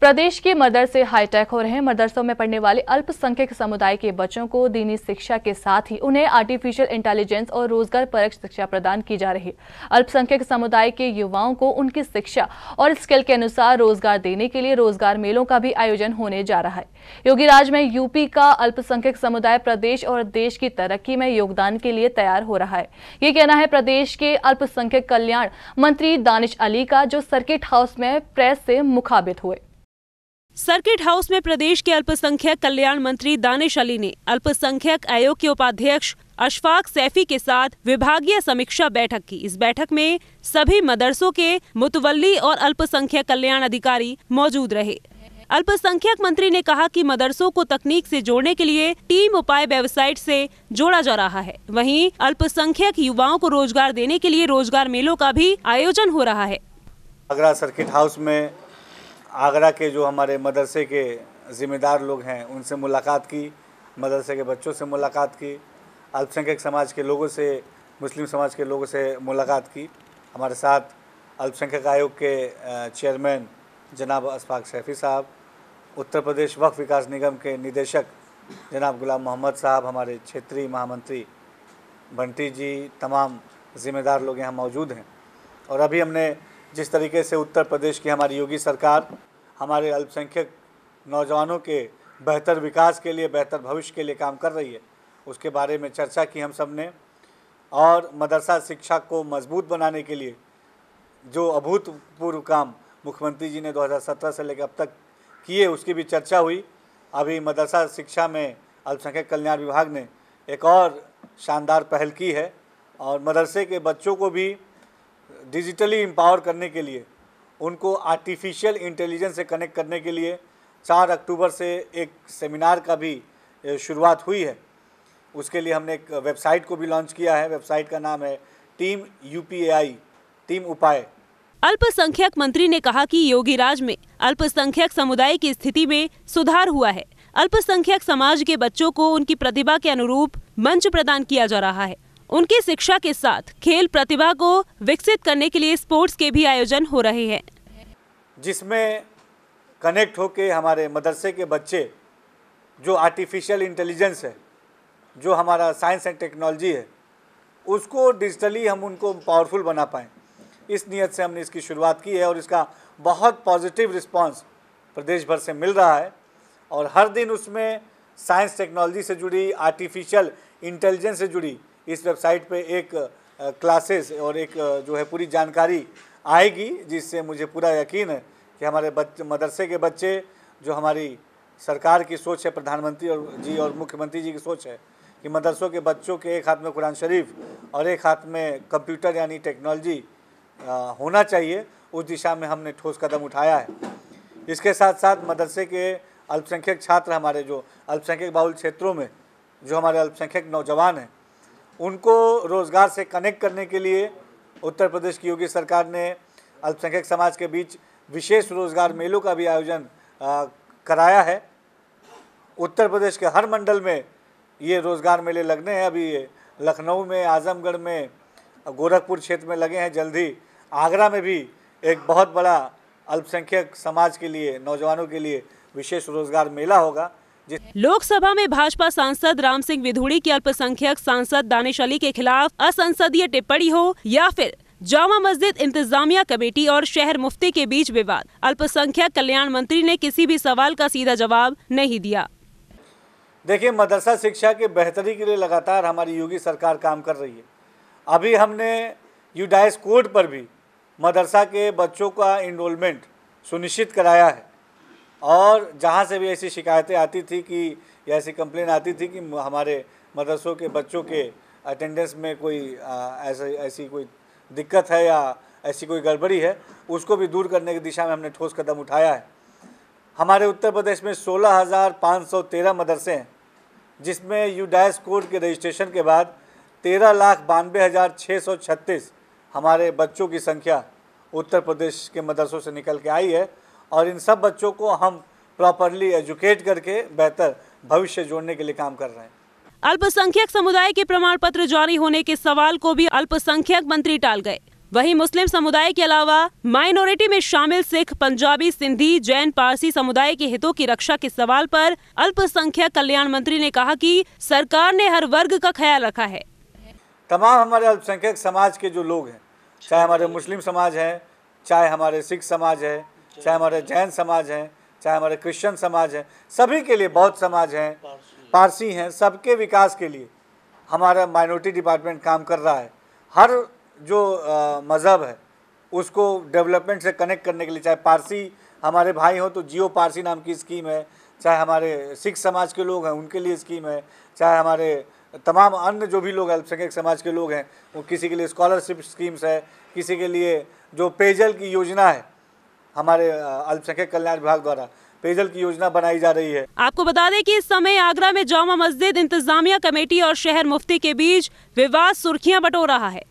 प्रदेश के मदरसे हाईटेक हो रहे हैं मदरसों में पढ़ने वाले अल्पसंख्यक समुदाय के बच्चों को दीनी शिक्षा के साथ ही उन्हें आर्टिफिशियल इंटेलिजेंस और रोजगार परक शिक्षा प्रदान की जा रही है अल्पसंख्यक समुदाय के युवाओं को उनकी शिक्षा और स्किल के अनुसार रोजगार देने के लिए रोजगार मेलों का भी आयोजन होने जा रहा है योगी राज में यूपी का अल्पसंख्यक समुदाय प्रदेश और देश की तरक्की में योगदान के लिए तैयार हो रहा है ये कहना है प्रदेश के अल्पसंख्यक कल्याण मंत्री दानिश अली का जो सर्किट हाउस में प्रेस से मुखाबित हुए सर्किट हाउस में प्रदेश के अल्पसंख्यक कल्याण मंत्री दानिश अली ने अल्पसंख्यक आयोग के उपाध्यक्ष अशफाक सैफी के साथ विभागीय समीक्षा बैठक की इस बैठक में सभी मदरसों के मुतवली और अल्पसंख्यक कल्याण अधिकारी मौजूद रहे अल्पसंख्यक मंत्री ने कहा कि मदरसों को तकनीक से जोड़ने के लिए टीम उपाय वेबसाइट से जोड़ा जा रहा है वहीं अल्पसंख्यक युवाओं को रोजगार देने के लिए रोजगार मेलों का भी आयोजन हो रहा है आगरा सर्किट हाउस में आगरा के जो हमारे मदरसे के ज़िम्मेदार लोग हैं उनसे मुलाकात की मदरसे के बच्चों से मुलाकात की अल्पसंख्यक समाज के लोगों से मुस्लिम समाज के लोगों से मुलाकात की हमारे साथ अल्पसंख्यक आयोग के चेयरमैन जनाब अशफाक शैफ़ी साहब उत्तर प्रदेश वक्फ विकास निगम के निदेशक जनाब गुलाम मोहम्मद साहब हमारे क्षेत्रीय महामंत्री बंटी जी तमाम ज़िम्मेदार लोग यहाँ मौजूद हैं और अभी हमने जिस तरीके से उत्तर प्रदेश की हमारी योगी सरकार हमारे अल्पसंख्यक नौजवानों के बेहतर विकास के लिए बेहतर भविष्य के लिए काम कर रही है उसके बारे में चर्चा की हम सब ने और मदरसा शिक्षा को मजबूत बनाने के लिए जो अभूतपूर्व काम मुख्यमंत्री जी ने 2017 से लेकर अब तक किए उसकी भी चर्चा हुई अभी मदरसा शिक्षा में अल्पसंख्यक कल्याण विभाग ने एक और शानदार पहल की है और मदरसे के बच्चों को भी डिजिटली इम्पावर करने के लिए उनको आर्टिफिशियल इंटेलिजेंस से कनेक्ट करने के लिए चार अक्टूबर से एक सेमिनार का भी शुरुआत हुई है उसके लिए हमने एक वेबसाइट को भी लॉन्च किया है वेबसाइट का नाम है टीम यू टीम उपाय अल्पसंख्यक मंत्री ने कहा कि योगी राज में अल्पसंख्यक समुदाय की स्थिति में सुधार हुआ है अल्पसंख्यक समाज के बच्चों को उनकी प्रतिभा के अनुरूप मंच प्रदान किया जा रहा है उनकी शिक्षा के साथ खेल प्रतिभा को विकसित करने के लिए स्पोर्ट्स के भी आयोजन हो रहे हैं जिसमें कनेक्ट होके हमारे मदरसे के बच्चे जो आर्टिफिशियल इंटेलिजेंस है जो हमारा साइंस एंड टेक्नोलॉजी है उसको डिजिटली हम उनको पावरफुल बना पाएँ इस नीयत से हमने इसकी शुरुआत की है और इसका बहुत पॉजिटिव रिस्पांस प्रदेश भर से मिल रहा है और हर दिन उसमें साइंस टेक्नोलॉजी से जुड़ी आर्टिफिशियल इंटेलिजेंस से जुड़ी इस वेबसाइट पे एक क्लासेस और एक जो है पूरी जानकारी आएगी जिससे मुझे पूरा यकीन है कि हमारे बच्चे मदरसे के बच्चे जो हमारी सरकार की सोच है प्रधानमंत्री और जी और मुख्यमंत्री जी की सोच है कि मदरसों के बच्चों के एक हाथ में कुरान शरीफ और एक हाथ में कंप्यूटर यानी टेक्नोलॉजी होना चाहिए उस दिशा में हमने ठोस कदम उठाया है इसके साथ साथ मदरसे के अल्पसंख्यक छात्र हमारे जो अल्पसंख्यक बाहुल क्षेत्रों में जो हमारे अल्पसंख्यक नौजवान हैं उनको रोज़गार से कनेक्ट करने के लिए उत्तर प्रदेश की योगी सरकार ने अल्पसंख्यक समाज के बीच विशेष रोज़गार मेलों का भी आयोजन कराया है उत्तर प्रदेश के हर मंडल में ये रोज़गार मेले लगने हैं अभी लखनऊ में आज़मगढ़ में गोरखपुर क्षेत्र में लगे हैं जल्द ही आगरा में भी एक बहुत बड़ा अल्पसंख्यक समाज के लिए नौजवानों के लिए विशेष रोज़गार मेला होगा लोकसभा में भाजपा सांसद राम सिंह विधुड़ी की अल्पसंख्यक सांसद दानिश अली के खिलाफ असंसदीय टिप्पणी हो या फिर जामा मस्जिद इंतजामिया कमेटी और शहर मुफ्ती के बीच विवाद अल्पसंख्यक कल्याण मंत्री ने किसी भी सवाल का सीधा जवाब नहीं दिया देखिए मदरसा शिक्षा के बेहतरी के लिए लगातार हमारी योगी सरकार काम कर रही है अभी हमने यूडाइस कोड पर भी मदरसा के बच्चों का इनरोलमेंट सुनिश्चित कराया है और जहाँ से भी ऐसी शिकायतें आती थी कि या ऐसी कंप्लेन आती थी कि हमारे मदरसों के बच्चों के अटेंडेंस में कोई ऐसा ऐसी कोई दिक्कत है या ऐसी कोई गड़बड़ी है उसको भी दूर करने की दिशा में हमने ठोस कदम उठाया है हमारे उत्तर प्रदेश में 16,513 मदरसे हैं जिसमें यूडैस कोड के रजिस्ट्रेशन के बाद तेरह लाख बानवे हज़ार छः सौ छत्तीस हमारे बच्चों की संख्या उत्तर प्रदेश के मदरसों से निकल के आई है और इन सब बच्चों को हम प्रॉपरली एजुकेट करके बेहतर भविष्य जोड़ने के लिए काम कर रहे हैं अल्पसंख्यक समुदाय के प्रमाण पत्र जारी होने के सवाल को भी अल्पसंख्यक मंत्री टाल गए वहीं मुस्लिम समुदाय के अलावा माइनॉरिटी में शामिल सिख पंजाबी सिंधी जैन पारसी समुदाय के हितों की रक्षा के सवाल पर अल्पसंख्यक कल्याण मंत्री ने कहा कि सरकार ने हर वर्ग का ख्याल रखा है तमाम हमारे अल्पसंख्यक समाज के जो लोग हैं चाहे हमारे मुस्लिम समाज है चाहे हमारे सिख समाज है चाहे हमारे जैन समाज हैं चाहे हमारे क्रिश्चियन समाज हैं सभी के लिए बौद्ध समाज हैं पारसी हैं सबके विकास के लिए हमारा माइनॉरिटी डिपार्टमेंट काम कर रहा है हर जो मज़हब है उसको डेवलपमेंट से कनेक्ट करने के लिए चाहे पारसी हमारे भाई हों तो जियो पारसी नाम की स्कीम है चाहे हमारे सिख समाज के लोग हैं उनके लिए स्कीम है चाहे हमारे तमाम अन्य जो भी लोग अल्पसंख्यक समाज के लोग हैं वो किसी के लिए स्कॉलरशिप स्कीम्स है किसी के लिए जो पेयजल की योजना है हमारे अल्पसंख्यक कल्याण विभाग द्वारा पेयजल की योजना बनाई जा रही है आपको बता दें कि इस समय आगरा में जामा मस्जिद इंतजामिया कमेटी और शहर मुफ्ती के बीच विवाद सुर्खियां बटो रहा है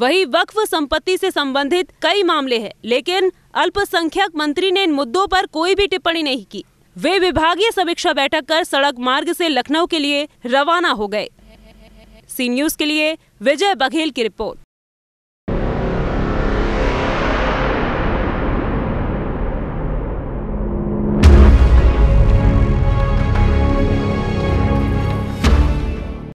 वही वक्फ संपत्ति से संबंधित कई मामले हैं लेकिन अल्पसंख्यक मंत्री ने इन मुद्दों पर कोई भी टिप्पणी नहीं की वे विभागीय समीक्षा बैठक कर सड़क मार्ग से लखनऊ के लिए रवाना हो गए सी न्यूज के लिए विजय बघेल की रिपोर्ट